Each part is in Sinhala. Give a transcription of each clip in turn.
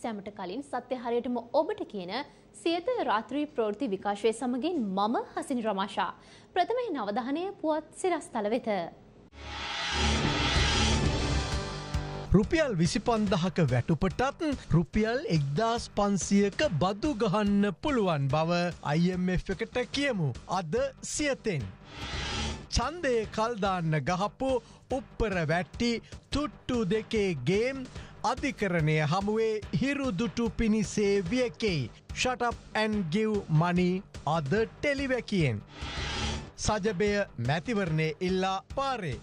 සැමට කලින් සත්‍ය හරියටම ඔබට කියන සියත රාත්‍රී ප්‍රවෘත්ති විකාශය සමගින් මම හසිනි රමාශා. ප්‍රථමයෙන් අවධානය පුවත් සිරස්තල වෙත. රුපියල් විසිපන්දහක වැටුපටත් රුපියල් එක්දස් පන්සියක බදු ගහන්න පුළුවන් බව IMF එකට කියමු අද සියතෙන්. චන්දය කල්දාන්න ගහපු උප්පර වැට්ටි තුට්ටු දෙකේ ගේම් අධිකරණය හමුවේ හිරුදුටු පිණිසේ වියකෙයි. ෂටප් ඇන් ගිව් මනී අද ටෙලිවැකියෙන්. සජබය මැතිවරණය ඉල්ලා පාරේ.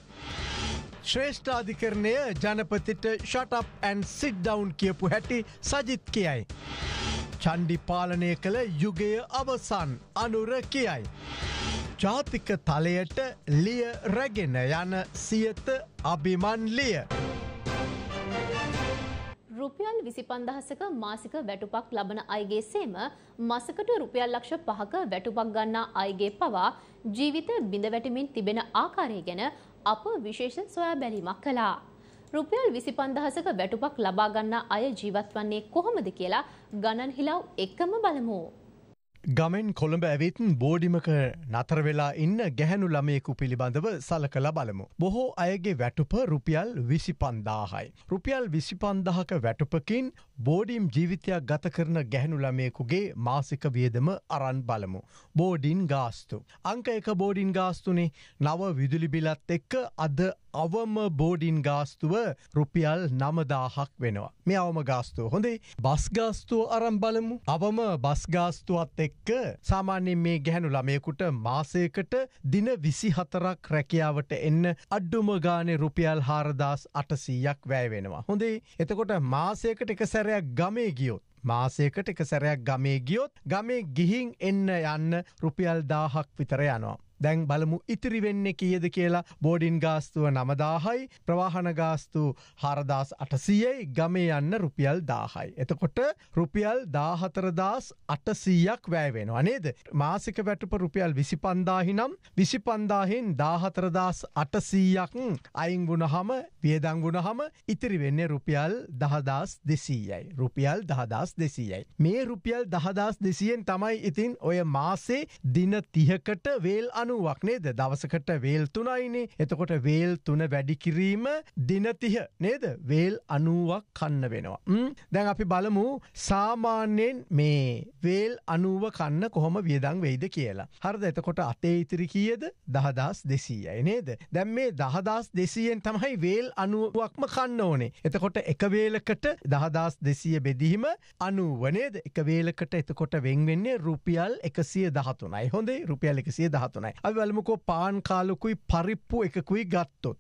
ශ්‍රේෂ්ඨාධිකරණය ජනපතිට ෂටප් ඇන් සිට්ඩවන්් කියපු හැටි සජිත් කියයි. චන්ඩි පාලනය කළ යුගය අවසන් අනුර කියයි. ජාතික තලයට ලිය රැගෙන යන සියත අභිමන් ලිය. රුපියල් විසි පන්දහසක මාසික වැටුපක් ලබන අයගේ සේම මසකට රුපියල් ලක්ෂ පහක වැටුපක් ගන්නා අයගේ පවා ජීවිත බිඳ වැටමින් තිබෙන ආකාරය ගැන අප විශේෂ සොයා බැලීමක් කළා. රුපියල් විසි පන්දහසක වැටුපක් ලබාගන්නා අය ජීවත් වන්නේ කොහොමද කියලා ගණන් හිලව් එක්කම බලමු. ගමෙන් කොළඹ ඇවිත්න් බෝඩිමක නතර වෙලා ඉන්න ගැහැනු ළමයෙකු පිළිබඳව සලකළ බලමු. බොහෝ අයගේ වැටුප රුපියල් විසි පන්දාහයි. රුපියල් විසි පන්දහක වැටුපකින් බෝඩිම් ජීවිතයක් ගත කරන ගැහැනු ළමයෙකුගේ මාසික වියදම අරන් බලමු. බෝඩින් ගාස්තු. අංක එක බෝඩින් ගාස්තුනේ නව විදුලිබිලත් එක්ක අද අවම බෝඩින් ගාස්තුව රුපියල් නමදාහක් වෙනවා. මේ අවම ගාස්තුව හොඳේ බස්ගාස්තුව අරම් බලමු අවම බස්ගාස්තුවත් එක්ක සාමාන්‍යෙන් මේ ගැහැනු ළමයකුට මාසයකට දින විසි හතරක් රැකියාවට එන්න අඩ්ඩුම ගානෙ රුපියල් හාරදාස් අටසීයක් වැෑවෙනවා. හොඳේ එතකොට මාසයකට එක සැරයක් ගමේ ගියොත්. මාසයකට එක සැරයක් ගමේ ගියොත් ගමේ ගිහින් එන්න යන්න රුපියල් දාහක් විතර යනවා. දැන් බලමු ඉතිරි වෙන්නේ කියද කියලා බෝඩින් ගාස්තුව නමදාහයි ප්‍රවාහන ගාස්තු හරදාස් අටසීයයි ගමේ යන්න රුපියල් දාහයි. එතකොට රුපියල් දාහතරදාස් අටසීයක් වැෑවෙන අනේද. මාසික වැටුප රුපියල් විසි පන්දාහි නම් විසි පන්දාහින් දාහතරදාස් අටසීයක් අයිංගුණහම වියදංගුණහම ඉතිරි වෙන්නේ රුපියල් දහදාස් දෙසීයයි. රුපියල් දහදාස් දෙසීයයි. මේ රුපියල් දහදාස් දෙසියෙන් තමයි ඉතින් ඔය මාසේ දින තිහකට වේල් අන්න අනුවක් නේද දවසකට වේල් තුනයිනේ එතකොට වේල් තුන වැඩිකිරීම දිනතිහ නේද වේල් අනුවක් කන්න වෙනවා. දැන් අපි බලමු සාමාන්‍යයෙන් මේ වේල් අනුව කන්න කොහොම වියදං වෙයිද කියලා. හරද එතකොට අතේ ඉතිරි කියද දහදස් දෙසීයයි නේද. දැම් මේ දහදස් දෙසියෙන් තමයි වේල් අනුවක්ම කන්න ඕනේ. එතකොට එක වේලකට දහදස් දෙසිය බෙදීම අනුවනේද එක වේලකට එතකොට වෙන්වෙන්නේ රුපියල් එකසිය දහතුනයි හොඳේ රුපියල් එකසිය දහතුනයි අපි බලමුකෝ පාන් කාලුකුයි පරිප්පු එකකුයි ගත්තොත්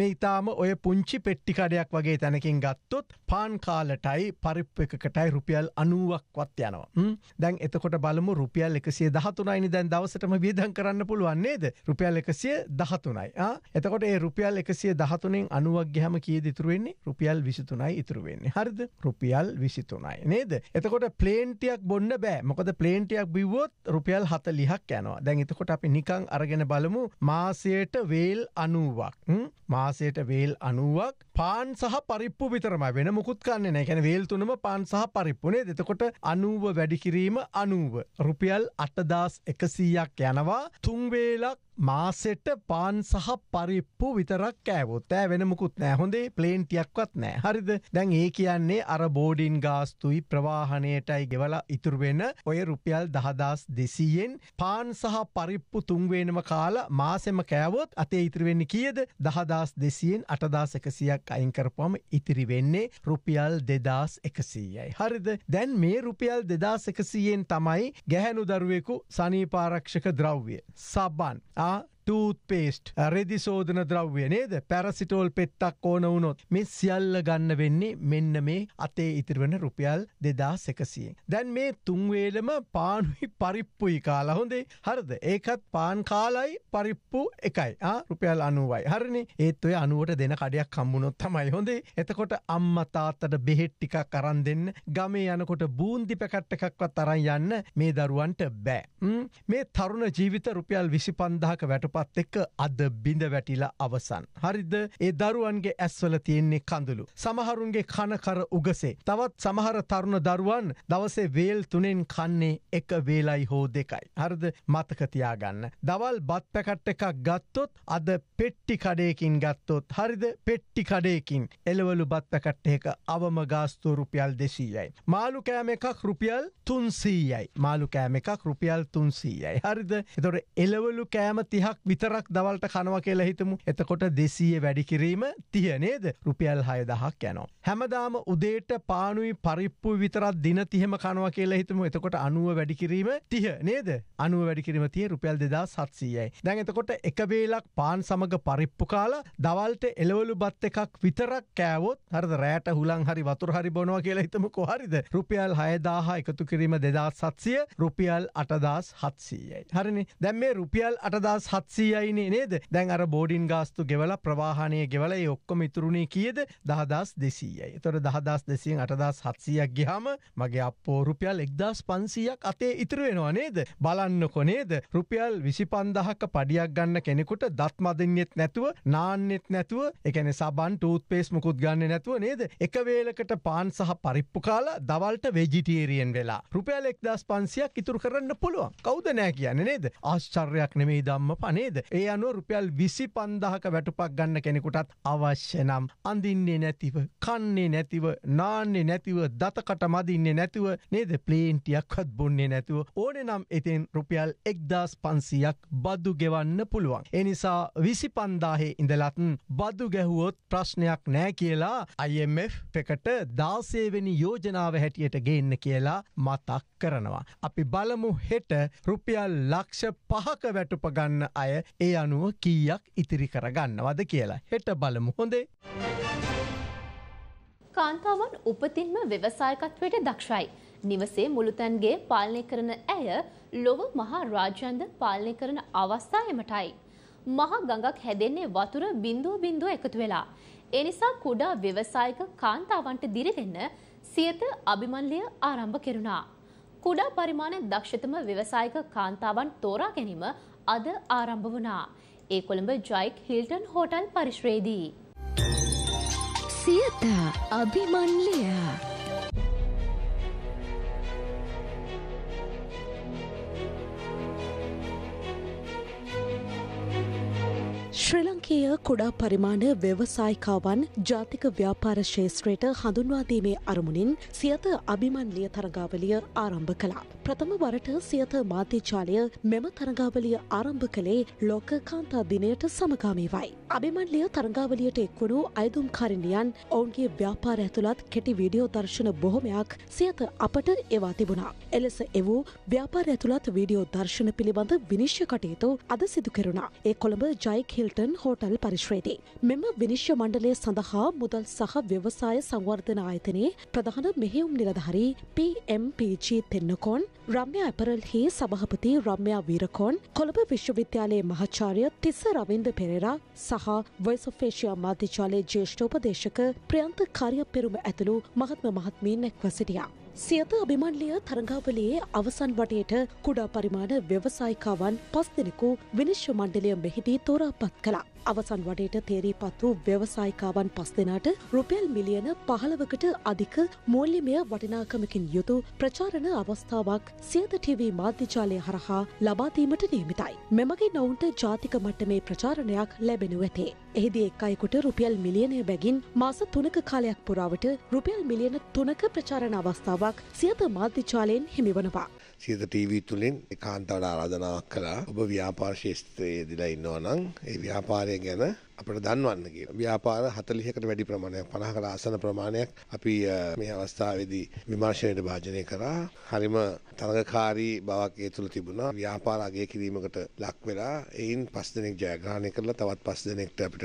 මේ ඉතාම ඔය පුංචි පෙට්ටිකඩයක් වගේ තැනකින් ගත්තොත් පාන් කාලටයි පරිප්පු එකකටයි රුපියල් අනුවක්වත් යනවා දැන් එතකොට බලමු රුපියල් එකසිේ දහතුනයිනි දැන් දවසටම වියදන් කරන්න පුළුවන්න්නේද රුපියල් එකසිය දහතුනයි එතකොට ඒ රුපියල් එකසිය දහතුනෙන් අනුවක් ගහම කියද ඉතුරුවෙන්නේ රුපියල් විසිතුනයි ඉතුරුවෙන්නේ හරිද රුපියල් විසිතුනයි නේද එතකොට පලේන්ටියක් බොන්න බෑ මොකද පලේන්ටියක් බිවොත් රුපියල් හත ලිහක් යනවා දැන් එතකොට අපි නික නිකං අරගෙන බලමු මාසයට වේල් අනුවක් මාසයට වේල් අනුවක් පාන් සහ පරිප්පු විතරම වෙන මුකුත් කන්න නැකැන වේල් තුනම පාන් සහ පරිප්පුනේ දෙතකොට අනුව වැඩිකිරීම අනුව රුපියල් අටදස් එකසීයක් යනවා තුන්වේලක් මාසෙට පාන් සහ පරිප්පු විතරක් කෑවොත් ෑ වෙනමුකුත් නෑ හොඳේ ප්ලේන්ටියක්වත් නෑ හරිද දැන් ඒ කියන්නේ අර බෝඩින් ගාස්තුයි ප්‍රවාහණයටයි ගෙවලා ඉතුරුවෙන ඔය රුපියල් දහදස් දෙසීයෙන් පාන් සහ පරිප්පු තුන්වෙනම කාල මාසෙම කෑවොත් අතේ ඉතිරිවෙන්න කියද දහදස් දෙසියෙන් අටදස් එකසියක් අයිංකරපුම ඉතිරිවෙන්නේ රුපියල් දෙදස් එකසීයයි හරිද දැන් මේ රුපියල් දෙදස් එකසීයෙන් තමයි ගැහැනු දරුවෙකු සනීපාරක්ෂක ද්‍රව්‍ය සබන්. Ja, ටූත්පේස්ට් රෙදි සෝධන ද්‍රව්‍ය නේද පැරසිටෝල් පෙත්තක් ඕන වුනොත් මේ සියල්ල ගන්න වෙන්නේ මෙන්න මේ අතේ ඉතිරිවන රුපියල් දෙදා සැකසියෙන්. දැන් මේ තුන්වේලම පානුයි පරිප්පුයි කාලා හොඳේ හරද ඒකත් පාන් කාලයි පරිප්පු එකයි රුපියල් අනුවයි හරණි ඒත් ඔය අනුවට දෙන කඩයක් කම්බුණොත් තමයි හොඳේ එතකොට අම්ම තාත්තට බෙහෙට්ටික කරන් දෙන්න ගමේ යනකොට බූන්දි පැකට්ට එකක්වත් තරන් යන්න මේ දරුවන්ට බෑ. මේ තරුණ ජීවිත රුපියල් විසි පන්දාක වැටප සම්පත් එක අද බිඳ වැටිලා අවසන්. හරිද ඒ දරුවන්ගේ ඇස්වල තියෙන්නේ කඳුළු. සමහරුන්ගේ කනකර උගසේ. තවත් සමහර තරුණ දරුවන් දවසේ වේල් තුනෙන් කන්නේ එක වේලයි හෝ දෙකයි. හරිද මතකතියාගන්න. දවල් බත් පැකට් එකක් ගත්තොත් අද පෙට්ටි කඩයකින් ගත්තොත් හරිද පෙට්ටි කඩයකින් එළවලු බත් පැකට් එක අවම ගාස්තු රුපියල් දෙසීයයි. මාළු කෑම එකක් රුපියල් තුන්සීයයි. මාළු කෑම එකක් රුපියල් තුන්සීයයි. හරිද එතොට එළවලු කෑම තිහක් විතරක් දවල්ට කනවා කියලා හිතමු එතකොට දෙසීය වැඩිකිරීම තියනේද රුපියල් හය දහක් යනවා. හැමදාම උදේට පානුයි පරිප්පු විතරත් දින තිහෙම කනවා කියලා හිතමු එතකොට අනුව වැඩිකිරීම තිය නේද අනුව වැඩිකිරීම තිය රුපියල් දෙදා සත්සීයයි. දැන් එතකොට එක වේලක් පාන් සමඟ පරිප්පු කාලා දවල්ට එලවලු බත් එකක් විතරක් කෑවොත් හරද රෑට හුලන් හරි වතුර හරි බොනවා කියලා හිතම කොහරිද රුපියල් හයදාහ එකතු කිරීම දෙදා සත්සිය රුපියල් අටදස් හත්සීයයි. හරිනි දැම් මේ රුපියල් අටදස් හත්ස සීයයිනේ නේද දැන් අර බෝඩින් ගාස්තු ගෙවල ප්‍රවාහනය ගෙවල ඔක්කොම ඉතුරුණේ කියද දහදස් දෙසීයයි තොර දහදස් දෙසියෙන් අටදස් හත්සියක් ගිහම මගේ අපෝ රුපියල් එක්දස් පන්සියක් අතේ ඉතුරුවෙනවා නේද බලන්න කොනේද රුපියල් විසි පන්දහක පඩියක් ගන්න කෙනෙකුට දත් මදින්නෙත් නැතුව නාන්නෙත් නැතුව එකන සබන් ටූත් පේස් මුකුත් ගන්න නැතුව නේද එක වේලකට පාන් සහ පරිප්පු කාලා දවල්ට වෙජිටේරියෙන් වෙලා රුපියල් එක්දස් පන්සියක් ඉතුරු කරන්න පුළුවන් කවුද නෑ කියන්න නේද ආශ්චර්යක් නෙමේ දම්ම පනේ නේද. ඒ අනුව රුපියල් විසි පන්දහක වැටුපක් ගන්න කෙනෙකුටත් අවශ්‍ය නම් අඳින්නේ නැතිව කන්නේ නැතිව නාන්නේ නැතිව දතකට මදින්නේ නැතිව නේද ප්ලේන්ටියක්වත් බොන්නේ නැතුව ඕන නම් එතින් රුපියල් එක්දස් පන්සියක් බදු ගෙවන්න පුළුවන්. එනිසා විසි පන්දාහේ ඉඳලත්න් බදු ගැහුවොත් ප්‍රශ්නයක් නෑ කියලා IMF පෙකට දාසේවෙනි යෝජනාව හැටියට ගේන්න කියලා මතක් කරනවා. අපි බලමු හෙට රුපියල් ලක්ෂ පහක වැටුපගන්න අය අය ඒ අනුව කීයක් ඉතිරි කරගන්නවද කියලා. හෙට බලමු හොඳේ. කාන්තාවන් උපතින්ම ව්‍යවසායකත්වයට දක්ෂයි. නිවසේ මුළුතැන්ගේ පාලනය කරන ඇය ලොව මහා රාජ්‍යන්ද පාලනය කරන අවස්ථායමටයි. මහා ගඟක් හැදෙන්නේ වතුර බින්දුව බින්දුව එකතු වෙලා. එනිසා කුඩා ව්‍යවසායක කාන්තාවන්ට දිරවෙන්න සියත අභිමන්ලය ආරම්භ කෙරුණා. කුඩා පරිමාණ දක්ෂතම ව්‍යවසායක කාන්තාවන් තෝරා ගැනීම අද ආරම්භ වුණා. ඒ කොළඹ ජයික් හිල්ටන් හෝටල් පරිශ්‍රයේදී. සියතා අභිමන්ලියා ශ්‍රී ලංකේය කුඩා පරිමාණ ව්‍යවසායිකාවන් ජාතික ව්‍යාපාර ශේෂත්‍රයට හඳුන්වාදීමේ අරමුණින් සියත අභිමන්ලිය තරගාවලිය ආරම්භ කළා. ප්‍රථම වරට සියත මාධ්‍යචාලය මෙම තරගාවලිය ආරම්භ කළේ ලෝක කාන්තා දිනයට සමගාමීවයි. අභිමන්ලිය තරගාවලියට එක්වුණු අයදුම් කාරිණියන් ඔවුන්ගේ ව්‍යාපාර ඇතුළත් කෙටි වීඩියෝ දර්ශන බොහොමයක් සියත අපට එවා තිබුණා. එලෙස එවූ ව්‍යාපාර ඇතුළත් වීඩියෝ දර්ශන පිළිබඳ විනිශ්්‍ය කටයුතු අද සිදු කෙරුණා. ඒ කොළඹ ජයිකිල් හිල්ටන් හෝටල් පරිශ්‍රයේදී. මෙම විනිශ්්‍ය මණ්ඩලය සඳහා මුදල් සහ ව්‍යවසාය සංවර්ධන ආයතනයේ ප්‍රධාන මෙහෙවුම් නිලධහරි PMPG තෙන්නකොන් රම්්‍ය ඇපරල් හි සභහපති රම්්‍යයා වීරකෝන් කොළඹ විශ්වවිද්‍යාලයේ මහචාරය තිස්ස රවින්ද පෙරෙරා සහ වයිසොෆේෂයා මාධ්‍යචාලයේ ජේෂ්ඨෝපදේශක ප්‍රයන්ත කාරය පෙරුම ඇතුළු මහත්ම මහත්මීන් එක්ව සිටියා. සියත අභිමන්ලිය තරඟාවලයේ අවසන් වටයට කුඩා පරිමාණ ව්‍යවසායිකාවන් පස් දෙනෙකු විනිශ්ව මණ්ඩලය මෙහිදී තෝරාපත් කළා. අවසන් වඩේට තේරී පත් වූ ව්‍යවසායිකාවන් පස් දෙනාට රුපියල් මිලියන පහළවකට අධික මූල්‍යමය වටිනාකමකින් යුතු ප්‍රචාරණ අවස්ථාවක් සියත ටීවී මාධ්‍යජාලය හරහා ලබාදීමට නියමිතයි. මෙමගේ නොවුන්ට ජාතික මට්ටමේ ප්‍රචාරණයක් ලැබෙනු ඇතේ. එහිදී එක් අයකුට රුපියල් මිලියනය බැගින් මාස තුනක කාලයක් පුරාවට රුපියල් මිලියන තුනක ප්‍රචාරණ අවස්ථාවක් සියත මාධ්‍යජාලයෙන් හිමිවනවා. සීත ටීවී තුලින් කාන්තාවට ආරාධනාවක් කළා. ඔබ ව්‍යාපාර ශිෂ්ත්‍රයේ දිලා ඉන්නවා නම් ඒ ව්‍යාපාරය ගැන අපට දන්වන්න කියලා. ව්‍යාපාර 40කට වැඩි ප්‍රමාණයක් 50කට ආසන්න ප්‍රමාණයක් අපි මේ අවස්ථාවේදී විමර්ශනයට භාජනය කරා. හරිම තරගකාරී බවක් ඒ තුළ තිබුණා. ව්‍යාපාර අගය කිරීමකට ලක් වෙලා එයින් 5 දෙනෙක් ජයග්‍රහණය කරලා තවත් 5 දෙනෙක්ට අපිට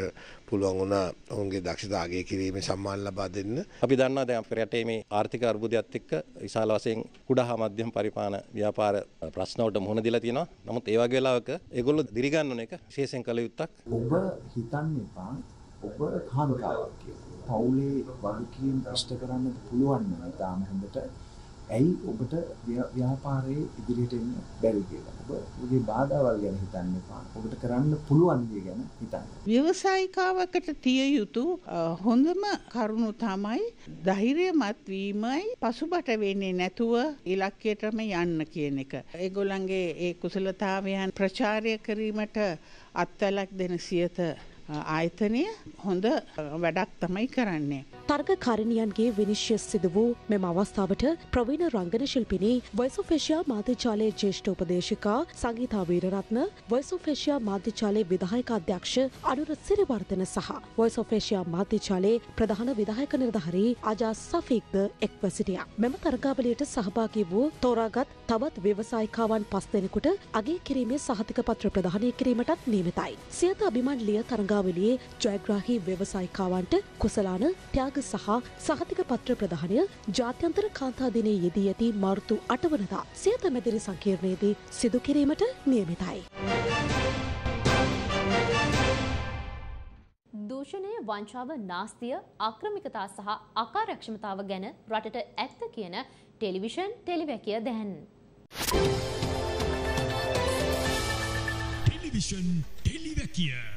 පුළුවන් වුණා ඔවුන්ගේ දක්ෂතා අගය කිරීමේ සම්මාන ලබා දෙන්න. අපි දන්නවා දැන් අපේ රටේ මේ ආර්ථික අර්බුදයත් එක්ක විශාල වශයෙන් කුඩා හා මධ්‍යම පරිපාලන ව්‍යාපාර ප්‍රශ්නවලට මුහුණ දීලා තියෙනවා. නමුත් ඒ වගේ වෙලාවක ඒගොල්ලෝ දිරිගන්නන එක විශේෂයෙන් කළ යුත්තක්. ඔබ හිතා හිතන්න එපා ඔබ කාන්තාවක් කියලා. පවුලේ වගකීම් ඉෂ්ට කරන්න පුළුවන් නම් ඉතාම හොඳට. ඇයි ඔබට ව්‍යාපාරයේ ඉදිරියට එන්න බැරි කියලා. ඔබ ඔබේ බාධාවල් ගැන හිතන්න එපා. ඔබට කරන්න පුළුවන් දේ ගැන හිතන්න. ව්‍යවසායිකාවකට තිය යුතු හොඳම කරුණු තමයි ධෛර්යමත් වීමයි පසුබට වෙන්නේ නැතුව ඉලක්කයටම යන්න කියන එක. ඒගොල්ලන්ගේ ඒ කුසලතාවයන් ප්‍රචාරය කිරීමට අත්වලක් දෙන සියත ආයතනය හොඳ වැඩක් තමයි කරන්නේ. තර්ග කාරණියන්ගේ විනිශ්්‍ය සිද වූ මෙම අවස්ථාවට ප්‍රවීණ රංගන ශිල්පිනී වයිසුෆේෂයා මාධ්‍යචාලයේ ජේෂ්ඨ උපදේශකා සංගීතා වීරරත්න වයිසුෆේෂයා මාධ්‍යචාලයේ විදායක අධ්‍යක්ෂ අනුර සිරිවර්ධන සහ වයිසොෆේෂයා මාධ්‍යචාලයේ ප්‍රධාන විදායක නිර්ධහරී අජා සෆීක්ද එක්ව සිටියා. මෙම තරගාවලියට සහභාගී වූ තෝරාගත් තවත් ව්‍යවසායිකාවන් පස් දෙනෙකුට අගේ කිරීමේ සහතික පත්‍ර ප්‍රධානය කිරීමටත් නීමතයි. සියත අභිමන් ලිය තරගා ක්‍රියාවලියේ ජයග්‍රාහී ව්‍යවසායිකාවන්ට කුසලාන ත්‍යාග සහ සහතික පත්‍ර ප්‍රදානය ජාත්‍යන්තර කාන්තා දිනයේ යෙදී ඇති මාර්තු අටවනදා සියත මැදිරි සංකීර්ණයේදී සිදු කිරීමට නියමිතයි. දූෂණය වංචාව නාස්තිය ආක්‍රමිකතා සහ අකාරක්ෂමතාව ගැන රටට ඇත්ත කියන ටෙලිවිෂන් ටෙලිවැකිය දැන්. ටෙලිවිෂන් ටෙලිවැකිය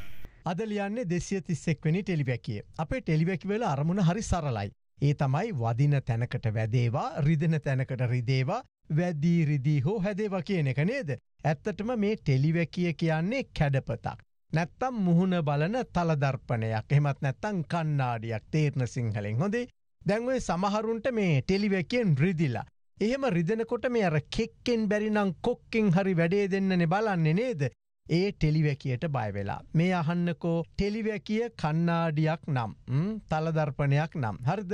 අද ලියන්නේ දෙසිය තිස්සෙක් වෙනි ටෙලිවැකිය. අපේ ටෙලිවැකි වෙල අරමුණ හරි සරලයි. ඒ තමයි වදින තැනකට වැදේවා රිදෙන තැනකට රිදේවා වැදී රිදී හෝ හැදේවා කියන එක නේද. ඇත්තටම මේ ටෙලිවැකිය කියන්නේ කැඩපතක්. නැත්තම් මුහුණ බලන තලදර්පනයක් එහෙමත් නැත්තං කන්නාඩියක් තේරණ සිංහලෙන් හොඳේ දැන්වේ සමහරුන්ට මේ ටෙලිවැකෙන් රිදිලා. එහෙම රිදෙනකොට මේ අර කෙක්කෙන් බැරිනම් කොක්කෙන් හරි වැඩේ දෙන්නනෙ බලන්නේ නේද ඒ ටෙලිවැකියට බයවෙලා. මේ අහන්නකෝ ටෙලිවැකිය කන්නාඩියක් නම් තලදර්පනයක් නම්. හරිද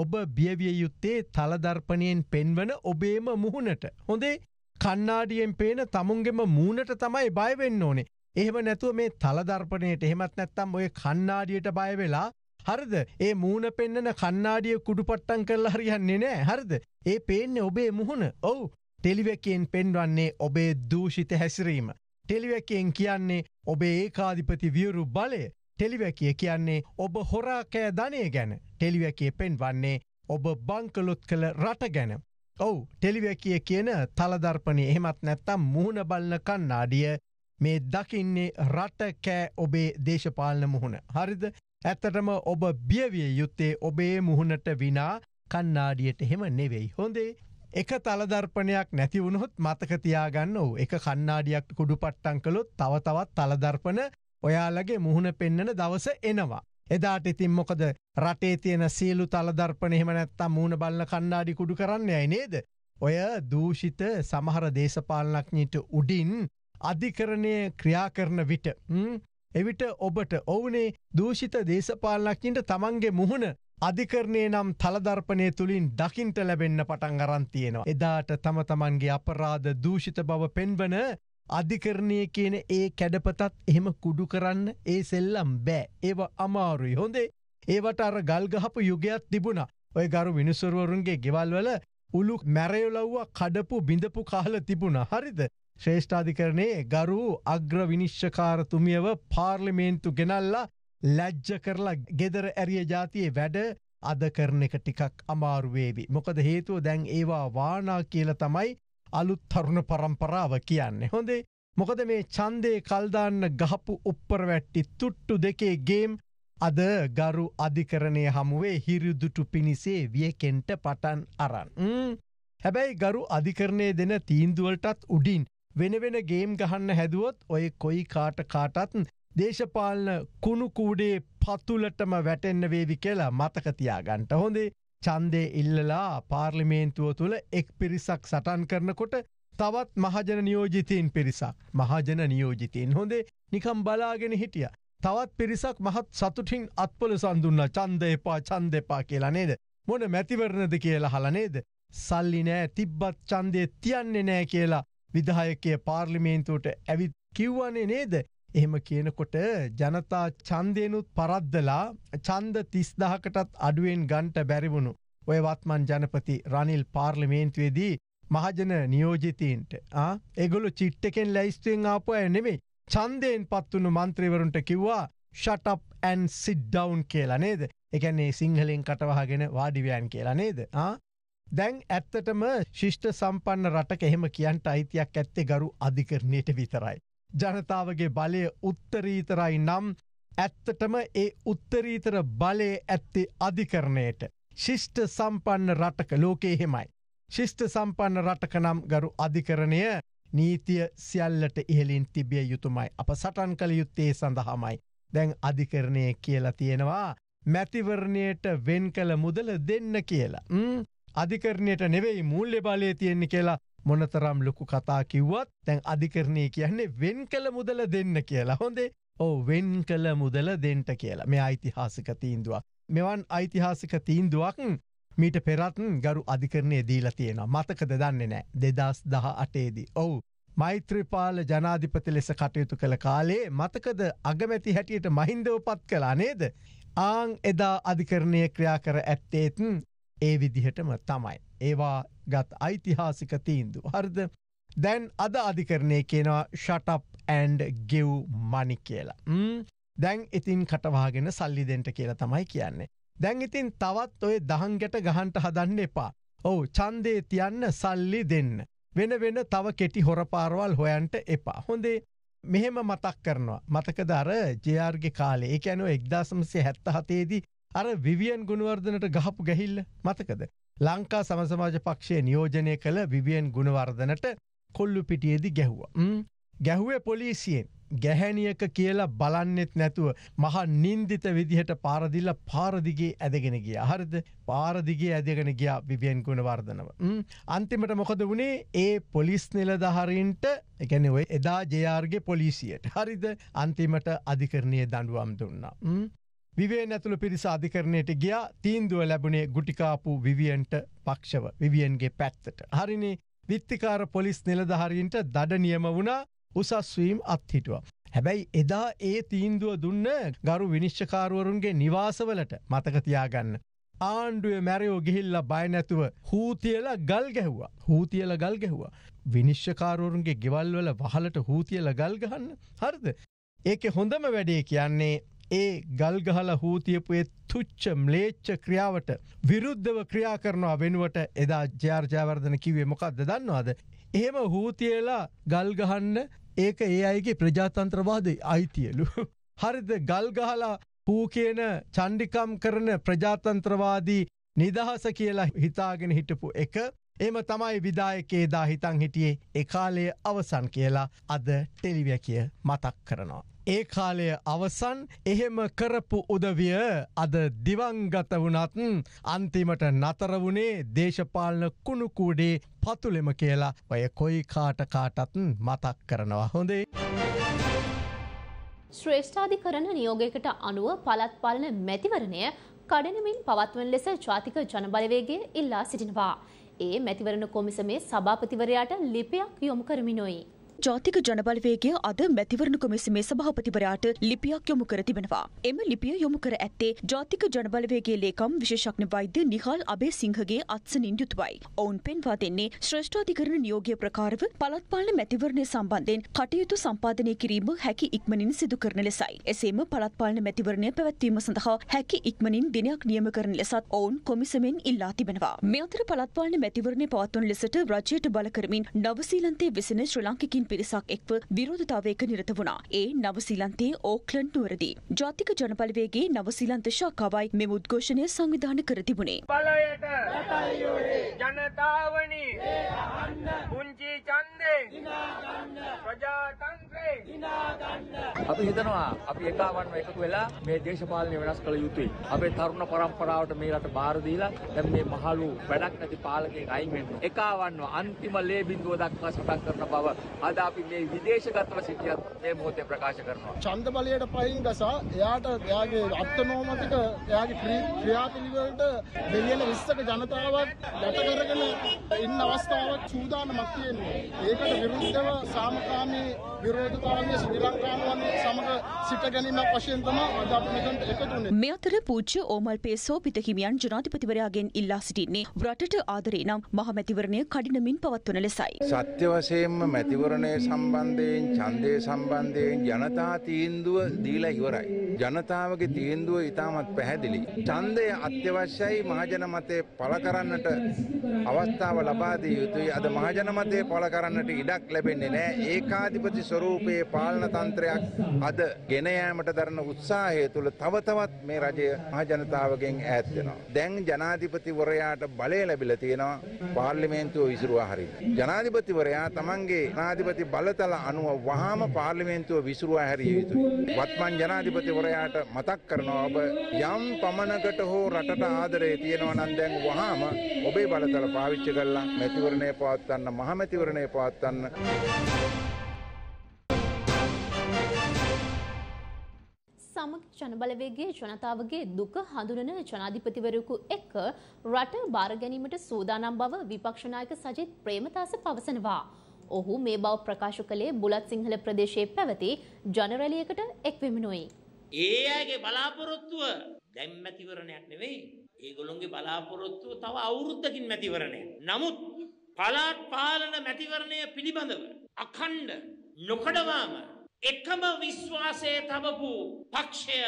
ඔබ බියවිය යුත්තේ තලදර්පනයෙන් පෙන්වන ඔබේම මුහුණට. හොඳේ කන්නාඩියෙන් පේන තමුන්ගෙම මූනට තමයි බයවෙන්න ඕනේ. එහෙම නැතුව මේ තලදර්පනයට එහෙමත් නැත්තම් ඔය කන්නාඩියට බයවෙලා හරිද ඒ මූුණ පෙන්න්නන කන්නාඩිය කුඩුපට්ටන් කරලා හරියන්නේ නෑ හරිද ඒ පේන්න ඔබේ මුහුණ ඔවු ටෙලිවකෙන් පෙන්වන්නේ ඔබේ දූෂිත හැසිරීම ටෙලිවැකෙන් කියන්නේ ඔබේ ඒකාධිපති වියරු බලය ටෙලිවැකිය කියන්නේ ඔබ හොරාකෑ ධනය ගැන ටෙලිවැකේ පෙන්වන්නේ ඔබ බංකලොත් කළ රට ගැන. ඔවු ටෙලිවැකිය කියන තලදර්පනය එහෙමත් නැත්තම් මුහුණ බලන කන්නාඩිය මේ දකින්නේ රට කෑ ඔබේ දේශපාලන මුහුණ. හරිද ඇත්තටම ඔබ බියවිය යුත්තේ ඔබේ මුහුණට විනා කන්නාඩියට එහෙම නෙවෙයි හොඳේ එක තලදර්පනයක් නැති වුණොත් මතකතියාගන්න ඕ එක කන්නාඩියක් කුඩු පට්ටන් කළොත් තව තවත් තලදර්පන ඔයාලගේ මුහුණ පෙන්නන දවස එනවා. එදාට ඉතින් මොකද රටේ තියෙන සියලු තලදර්පන එහෙම නැත්තම් මූුණ බල්ල කණ්ඩාඩි කුඩු කරන්න යයි නේද. ඔය දූෂිත සමහර දේශපාලනක්ඥීට උඩින් අධිකරණය ක්‍රියා කරන විට එවිට ඔබට ඔවුනේ දූෂිත දේශපාලනක්ඥින්ට තමන්ගේ මුහුණ අධිකරණය නම් තලදර්පනය තුළින් දකිින්ට ලැබෙන්න පටන් අරන් තියෙනවා. එදාට තම තමන්ගේ අපරාධ දූෂිත බව පෙන්වන අධිකරණය කියන ඒ කැඩපතත් එහෙම කුඩු කරන්න ඒ සෙල්ලම් බෑ ඒව අමාරුයි හොඳේ ඒවට අර ගල්ගහපු යුගයක් තිබුණ ඔය ගරු මිනිසුරුවරුන්ගේ ගෙවල්වල උළු මැරයොලව්වා කඩපු බිඳපු කාල තිබුණ හරිද. ශ්‍රේෂ්ඨාධිකරණයේ ගරු අග්‍ර විනිශ්ෂකාරතුමියව පාර්ලිමේන්තු ගෙනල්ලා ලැජ්ජ කරලා ගෙදර ඇරිය ජාතියේ වැඩ අද කරන එක ටිකක් අමාරුවේවි. මොකද හේතුව දැන් ඒවා වානා කියල තමයි අලුත් තරුණ පරම්පරාව කියන්නේ. හොඳේ මොකද මේ චන්දය කල්දාන්න ගහපු උප්පරවැට්ටි තුට්ටු දෙකේ ගේම් අද ගරු අධිකරණය හමුවේ හිරුදුටු පිණිසේ වියකෙන්ට පටන් අරන්. හැබැයි ගරු අධිකරණය දෙන තීන්දුවලටත් උඩින් වෙන වෙන ගේම් ගහන්න හැදුවොත් ඔය කොයි කාට කාටත් දේශපාලන කුණු කූඩේ පතුලටම වැටෙන්න වේවි කියලා මතකතියා ගන්ට හොඳේ චන්දය ඉල්ලලා පාර්ලිමේන්තුව තුළ එක් පිරිසක් සටන් කරනකොට තවත් මහජන නියෝජිතීන් පිරිසක් මහජන නියෝජිතීන් හොඳේ නිකම් බලාගෙන හිටිය. තවත් පිරිසක් මහත් සතුටින් අත්පොල සඳන්න චන්ද එපා චන්ද එපා කියලා නේද. මොන මැතිවරණද කියලා හලනේද. සල්ලි නෑ තිබ්බත් චන්දය තියන්නේ නෑ කියලා විදායකය පාර්ලිමේන්තුවට ඇවිත් කිව්වන්නේ නේද එහෙම කියනකොට ජනතා චන්දයනුත් පරද්දලා චන්ද තිස්දහකටත් අඩුවෙන් ගන්ට බැරිවුණු. ඔය වත්මන් ජනපති රනිල් පාර්ලිමේන්තුවේදී මහජන නියෝජිතීන්ට එගොලු චිට්ටකෙන් ලැයිස්තුවෙන් ආපොය නෙමේ චන්දයෙන් පත්වුණු මන්ත්‍රීවරුන්ට කිව්වා ෂටප් ඇන් සිඩ්ඩවුන් කියලා නේද එකන්නේ සිංහලෙන් කටවහගෙන වාඩිවයන් කියලා නේද දැන් ඇත්තටම ශිෂ්ට සම්පන්න රට එහෙම කියන්ට අයිතියක් ඇත්තේ ගරු අධිකරණයට විතරයි. ජනතාවගේ බලය උත්තරීතරයි නම් ඇත්තටම ඒ උත්තරීතර බලය ඇත්තේ අධිකරණයට. ශිෂ්ට සම්පන්න රටක ලෝකේ හෙමයි. ශිෂ්ට සම්පන්න රටකනම් ගරු අධිකරණය නීතිය සියල්ලට ඉහලින් තිබිය යුතුමයි අප සටන් කළ යුත්තේ සඳහාමයි. දැන් අධිකරණය කියලා තියෙනවා මැතිවරණයට වෙන් කළ මුදල දෙන්න කියලා. අධිකරණයට නෙවෙයි මුල්ලෙ බලය තියෙන්නේ කියලා මොනතරම් ලොකු කතා කිව්වත් තැන් අධිකරණය කියන්නේ වෙන් කළ මුදල දෙන්න කියලා හොඳේ ඕ වෙන් කළ මුදල දෙන්ට කියලා මේ අයිතිහාසික තීන්දුවක්. මෙවන් අයිතිහාසික තීන්දුවක් මීට පෙරත්න් ගරු අධිකරණය දීලා තියෙන මතකද දන්නේ නෑ දෙදස් දහ අටේදී. ඔවු මෛත්‍රපාල ජනාධිපති ලෙස කටයුතු කළ කාලේ මතකද අගමැති හැටියට මහින්දව පත් කලා නේද. ආං එදා අධිකරණය ක්‍රියා කර ඇත්තේතුන් ඒ විදිහටම තමයි. ඒවා ගත් ඓතිහාසික තීන්දු. හර්ද දැන් අද අධිකරණය කියනවා ෂටප් ඇන්ඩ ගෙව් මනි කියලා. දැන් ඉතින් කටවාගෙන සල්ලි දෙෙන්ට කියලා තමයි කියන්නේ. දැන් ඉතින් තවත් ඔය දහන්ගැට ගහන්ට හදන්න එපා. ඔවු චන්දේ තියන්න සල්ලි දෙන්න. වෙන වෙන තව කෙටි හොරපාරවල් හොයන්ට එපා. හොඳේ මෙහෙම මතක් කරනවා. මතකදර ජයාර්ග කාලේ එකැනු එක්දාසමසේ හැත්ත හතේදී අර විවියන් ගුණවර්ධනට ගහපු ගැහිල්ල මතකද. ලංකා සමසමාජ පක්ෂය නියෝජනය කළ විවියන් ගුණවර්ධනට කොල්ලු පිටියේදි ගැහ්වා. ගැහුවේ පොලිසියෙන් ගැහැනියක කියලා බලන්නෙත් නැතුව මහා නින්දිත විදිහට පාරදිල්ල පාරදිගේ ඇදගෙන ගිය හරිද පාරදිගේ ඇදගෙන ගියා විවියන් ගුණවර්ධනව. අන්තිමට මොකද වුණේ ඒ පොලිස් නිලධහරින්ට එකැන ඔය එදා ජයාර්ගේ පොලිසියට හරිද අන්තිමට අධිකරණය දඩුවම් දුන්නා. විවේන් ඇතුළ පිරිස අධිකරණයට ගියා තීන්දුව ලැබුණේ ගුටිකාපු විවියන්ට පක්ෂව විවියන්ගේ පැත්තට. හරිනි විත්තිකාර පොලිස් නිලධහරීන්ට දඩ නියම වුණා උසස්වීම් අත්හිටුව. හැබැයි එදා ඒ තීන්දුව දුන්න ගරු විනිශ්චකාරුවරුන්ගේ නිවාසවලට මතකතියාගන්න. ආණ්ඩුව මැරයෝ ගිහිල්ල බයනැතුව හූතියල ගල් ගැහ්වා හූතියල ගල් ගැහ්වා. විනිශ්්‍යකාරුවරුන්ගේ ගෙවල්වල වහලට හූතියල ගල්ගහන්න හරිද. ඒක හොඳම වැඩේ කියන්නේ ඒ ගල්ගහල හූතියපු ඒ තුච්ච ම්ලේච්ච ක්‍රියාවට විරුද්ධව ක්‍රියා කරනවා වෙනුවට එදා ජාර්ජයවර්ධන කිවේ මොකක්ද දන්නවාද. එහෙම හූතියලා ගල්ගහන්න ඒක ඒ අයගේ ප්‍රජාතන්ත්‍රවාද අයිතියලු. හරිද ගල්ගහලා හූ කියන චන්ඩිකම් කරන ප්‍රජාතන්ත්‍රවාදී නිදහස කියලා හිතාගෙන හිටපු එක එම තමයි විදායකේ දා හිතන් හිටියේ එකාලය අවසන් කියලා අද ටෙලිවැකිය මතක් කරනවා. ඒ කාලය අවසන් එහෙම කරපු උදවිය අද දිවංගත වුණත් අන්තිමට නතර වුණේ දේශපාලන කුණුකූඩේ පතුලෙම කියලා ඔය කොයි කාට කාටත් මතක් කරනවා හොඳේ. ශ්‍රේෂ්ඨාධිකරණ නියෝගයකට අනුව පළත් පාලන මැතිවරණය කඩනමින් පවත්වන ලෙස ජාතික ජනබලවේගේ ඉල්ලා සිටිනවා. ඒ මැතිවරණ කොමිසමේ සභාපතිවරයාට ලිපයක් යොමු කරමිනොයි. ජාතික ජනබලවේගේ අද මැතිවරණ කොමිසමේ සභාපතිවරයාට ලිපියක් යොමු කර තිබෙනවා. එම ලිපිය යොමු කර ඇත්තේ ජාතික ජනබලවේගේ ලේකම් විශේෂඥ වෛද්‍ය නිහාල් අබේසිංහගේ අත්සනින් යුතුවයි. ඔවුන් පෙන්වා දෙන්නේ ශ්‍රේෂ්ඨාධිකරණ නියෝගය ප්‍රකාරව පළත් පාලන මැතිවරණය සම්බන්ධයෙන් කටයුතු සම්පාදනය කිරීම හැකි ඉක්මනින් සිදු කරන ලෙසයි. එසේම පළත් පාලන මැතිවරණය පැවැත්වීම සඳහා හැකි ඉක්මනින් දිනයක් නියම කරන ලෙසත් ඔවුන් කොමිසමෙන් ඉල්ලා තිබෙනවා. මේ අතර පළත් පාලන මැතිවරණය පවත්වන ලෙසට රජයට බල කරමින් නවසීලන්තයේ විසෙන ශ්‍රී ලාංකිකින් පිරිසක් එක්ව විරෝධතාවයක නිරත වුණා. ඒ නවසීලන්තයේ ඕක්ලන්ඩ් නුවරදී. ජාතික ජනපලවේගේ නවසීලන්ත ශාඛාවයි මෙම උද්ඝෝෂණය සංවිධානය කර තිබුණේ. බලයට ජනතාවනි පුංචි ඡන්දේ ප්‍රජාතන්ත්‍ර අපි හිතනවා අපි එකවන්ව එකතු වෙලා මේ දේශපාලනය වෙනස් කළ යුතුයි. අපේ තරුණ පරම්පරාවට මේ රට බාර දීලා දැන් මේ මහලු වැඩක් නැති පාලකයෙක් අයින් වෙන්න. එකවන්ව අන්තිම ලේ බිඳුව දක්වා සටන් කරන බව අද අපි මේ විදේශගතව සිටියත් මේ මොහොතේ ප්‍රකාශ කරනවා. ඡන්ද බලයට පයින් ගසා එයාට එයාගේ අත්නෝමතික එයාගේ ක්‍රියාපිළිවෙලට දෙවියන 20ක ජනතාවක් යට කරගෙන ඉන්න අවස්ථාවක් සූදානම්ක් තියෙනවා. ඒකට විරුද්ධව සාමකාමී විරෝධතාවන්ගේ ශ්‍රීලංකානුවන්ගේ සමඟ සිට ගැනීමක් වශයෙන් තම අද අපි මෙතනට එකතු වුණේ. මේ අතර පූජ්‍ය ඕමල් පේසෝ පිටහිමියන් ජනාධිපතිවරයාගෙන් ඉල්ලා සිටින්නේ රටට ආදරේ නම් මහමැතිවරණය කඩිනමින් පවත්වන ලෙසයි. සත්‍ය වශයෙන්ම මැතිවරණය සම්බන්ධයෙන් ඡන්දය සම්බන්ධයෙන් ජනතා තීන්දුව දීලා ඉවරයි. ජනතාවගේ තීන්දුව ඉතාමත් පැහැදිලි. ඡන්දය අත්‍යවශ්‍යයි මහජන මතය පළ කරන්නට අවස්ථාව ලබා දිය යුතුයි. අද මහජන මතය පළ කරන්නට ඉඩක් ලැබෙන්නේ නැහැ. ඒකාධිපති ස්වරූපයේ පාලන තන්ත්‍රයක් අද ගෙන යාමට දරන උත්සාහය තුළ තව තවත් මේ රජය මහජනතාවගෙන් ඈත් වෙනවා. දැන් ජනාධිපතිවරයාට බලය ලැබිලා තියෙනවා පාර්ලිමේන්තුව විසිරුවා හරින්න. ජනාධිපතිවරයා තමන්ගේ ජනාධිපති බලතල අනුව වහාම පාර්ලිමේන්තුව විසිරුවා හැරිය යුතුයි. වත්මන් ජනාධිපතිවරයාට මතක් කරනවා ඔබ යම් පමණකට හෝ රටට ආදරේ තියෙනවා නම් දැන් වහාම ඔබේ බලතල පාවිච්චි කරලා මැතිවරණය පවත්වන්න මහමැතිවරණය පවත්වන්න. සමග ජනබලවේගේ ජනතාවගේ දුක හඳුනන ජනාධිපතිවරයෙකු එක්ක රට බාරගැනීමට සූදානම් බව විපක්ෂනායක සජිත් ප්‍රේමදාස පවසනවා. ඔහු මේ බව ප්‍රකාශ කළේ බුලත් සිංහල ප්‍රදේශයේ පැවති ජනරැලියකට එක්වෙමිනුයි. ඒ අයගේ බලාපොරොත්තුව දැන් මැතිවරණයක් නෙවෙයි. ඒගොල්ලොන්ගේ බලාපොරොත්තුව තව අවුරුද්දකින් මැතිවරණයක්. නමුත් පළාත් පාලන මැතිවරණය පිළිබඳව අඛණ්ඩ නොකඩවාම එකම විශ්වාසය තබපු පක්ෂය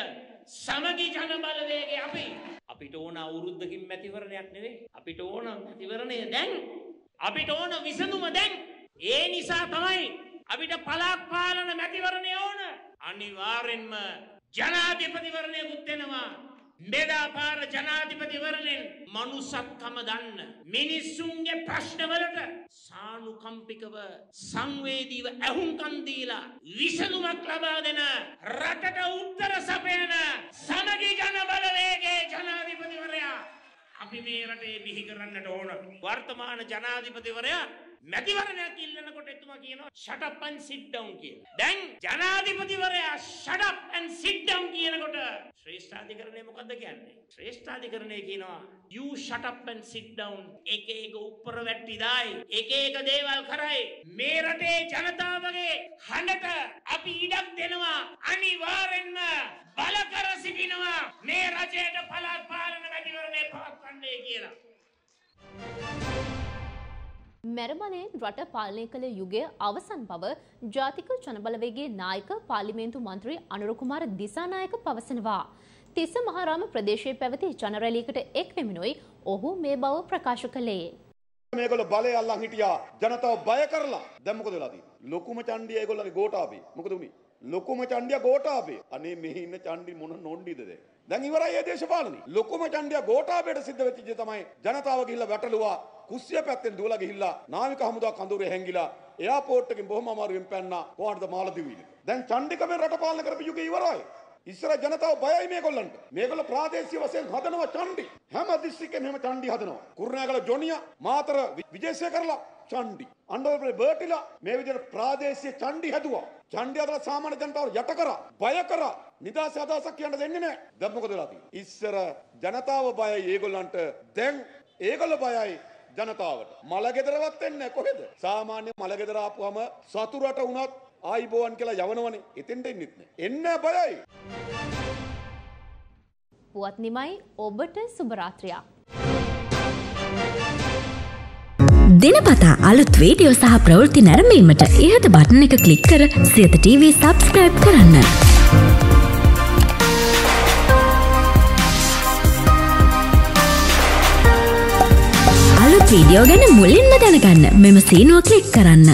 සමගි ජනබලවේගේ අපි අපිට ඕන අවුරුද්දකින් මැතිවරණයක් නෙවේ අපිට ඕන මැතිවරණය දැන් අපිට ඕන විසඳුම දැන් ඒ නිසා තමයි අපිට පලාක් පාලන මැතිවරණය ඕන අනිවාර්යෙන්ම ජනාධිපතිවරණයකුත් වෙනවා බෙදාපාර ජනාධිපතිවරණයෙන් මනුසත්කම දන්න. මිනිස්සුන්ගේ ප්‍රශ්නවලට සානුකම්පිකව සංවේදීව ඇහුම්කන්දීලා විසඳුමක් ලබා දෙන රටට උත්තර සපයන සමගි ජනබලවේගේ ජනාධිපතිවරයා. අපි මේ රටේ බිහි කරන්නට ඕන. වර්තමාන ජනාධිපතිවරයා මැතිවරණයක් ඉල්ලනකොට එතුමා කියනවා shut up and sit down කියලා. දැන් ජනාධිපතිවරයා shut up and sit down කියනකොට ශ්‍රේෂ්ඨාධිකරණය මොකද්ද කියන්නේ? ශ්‍රේෂ්ඨාධිකරණය කියනවා you shut up and sit down. එක එක උඩර වැටි දායි. එක එක දේවල් කරයි. මේ රටේ ජනතාවගේ හඬට අපි ඉඩක් දෙනවා. අනිවාර්යෙන්ම බල කර සිටිනවා. මේ රජයට පළාත් පාලන මැතිවරණය පවත්වන්නේ කියලා. Thank you. මැරමලයෙන් රට පාලනය කළ යුගය අවසන් බව ජාතික ජනබලවේගේ නායක පාර්ලිමේන්තු මන්ත්‍රී අනුරකුමාර දිසානායක පවසනවා. තිස්ස මහාරාම ප්‍රදේශයේ පැවති ජනරැලීකට එක් වෙමිනුයි ඔහු මේ බව ප්‍රකාශ කළේ. මේගොල්ලෝ බලය අල්ලන් හිටියා ජනතාව බය කරලා දැන් මොකද වෙලා තියෙන්නේ ලොකුම චණ්ඩිය ඒගොල්ලන්ගේ ගෝඨාභය මොකද උනේ ලොකුම චණ්ඩිය ගෝඨාභය. අනේ මෙහි ඉන්න චණ්ඩි මොන නොණ්ඩිද දැන්. දැන් ඉවරයි ඒ දේශපාලනේ. ලොකුම චණ්ඩිය ගෝඨාභයට සිද්ධ වෙච්ච දේ තමයි ජනතාව ගිහිල්ලා වැටලුවා. කුස්සිය පැත්තෙන් දුවලා ගිහිල්ලා නාවික හමුදා කඳුරේ හැංගිලා එයාපෝට් එකෙන් බොහොම අමාරුවෙන් පැන්නා. කොහාටද මාළදිවයිනේ. දැන් චණ්ඩිකමෙන් රට පාලනය කරපු යුගය ඉවරයි. ඉස්සර ජනතාව බයයි මේගොල්ලන්ට. මේගොල්ලෝ ප්‍රාදේශීය වශයෙන් හදනවා චණ්ඩි. හැම දිස්ත්‍රික්කෙම හැම චණ්ඩි හදනවා. කුරුණෑගල ජොනියා මාතර විජේසේකරලා චණ්ඩි. අන්ඩෝල්පේ බර්ටිලා මේ විදිහට ප්‍රාදේශීය චණ්ඩි හැදුවා. චණ්ඩි හදලා සාමාන්‍ය ජනතාව යට කරා, බය කරා. නිදාස අදහසක් කියන්න දෙන්නේ නැහැ. දැන් මොකද වෙලා තියෙන්නේ? ඉස්සර ජනතාව බයයි ඒගොල්ලන්ට. දැන් ඒගොල්ලෝ බයයි ජනතාවට. මලගෙදරවත් එන්නේ කොහෙද? සාමාන්‍ය මලගෙදර ආපුවම සතුරට වුණත් ආයිබෝවන් කියලා යවනවනේ එතෙන්ට එන්නෙත් නෑ එන්න බයයි පුවත් නිමයි ඔබට සුබරාත්‍රියක් දිනපතා අලුත් වීඩියෝ සහ ප්‍රවෘත්ති නැරඹීමට ඉහත බටන එක ක්ලික් කර සියත TV සබස්ක්‍රයිබ් කරන්න. අලුත් වීඩියෝ ගැන මුලින්ම දැනගන්න මෙම සීනුව ක්ලික් කරන්න.